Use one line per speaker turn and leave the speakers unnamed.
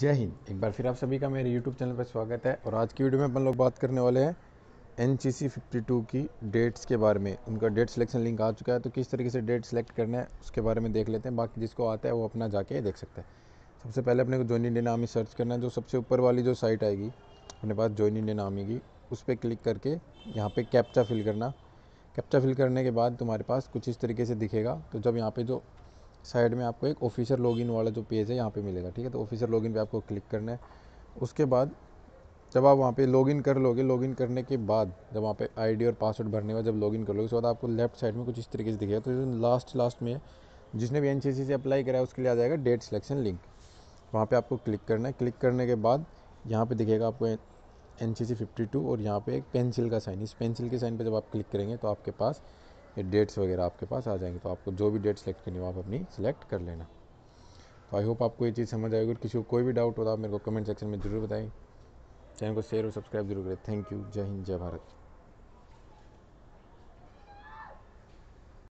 जय हिंद एक बार फिर आप सभी का मेरे YouTube चैनल पर स्वागत है और आज की वीडियो में अपन लोग बात करने वाले हैं N C C fifty two की डेट्स के बारे में उनका डेट सिलेक्शन लिंक आ चुका है तो किस तरीके से डेट सेलेक्ट करना है उसके बारे में देख लेते हैं बाकी जिसको आता है वो अपना जाके देख सकता है सबसे पहले अपने को जॉइन इंडियन आर्मी सर्च करना है जो सबसे ऊपर वाली जो साइट आएगी अपने पास जॉइन इंडियन आर्मी की उस पर क्लिक करके यहाँ पर कैप्चा फिल करना कैप्चा फिल करने के बाद तुम्हारे पास कुछ इस तरीके से दिखेगा तो जब यहाँ पर जो साइड में आपको एक ऑफिसर लॉगिन वाला जो पेज है यहाँ पे मिलेगा ठीक है तो ऑफिसर लॉगिन पे आपको क्लिक करना है उसके बाद जब आप वहाँ पे लॉगिन कर लोगे लॉगिन करने के बाद जब वहाँ पे आईडी और पासवर्ड भरने के बाद जब लॉगिन कर लोगे उसके बाद आपको लेफ्ट साइड में कुछ इस तरीके से दिखेगा तो लास्ट लास्ट में जिसने भी एन से अप्लाई कराया उसके लिए आ जाएगा डेट सिलेक्शन लिंक वहाँ पर आपको क्लिक करना है क्लिक करने के बाद यहाँ पर दिखेगा आपको एन सी और यहाँ पर एक पेंसिल का साइन इस पेंसिल के साइन पर जब आप क्लिक करेंगे तो आपके पास ये डेट्स वगैरह आपके पास आ जाएंगे तो आपको जो भी डेट सेलेक्ट करनी हो आप अपनी सेलेक्ट कर लेना तो आई होप आपको ये चीज़ समझ आएगी और किसी को कोई भी डाउट हो तो आप मेरे को कमेंट सेक्शन में ज़रूर बताएं चैनल को शेयर और सब्सक्राइब जरूर करें थैंक यू जय हिंद जय भारत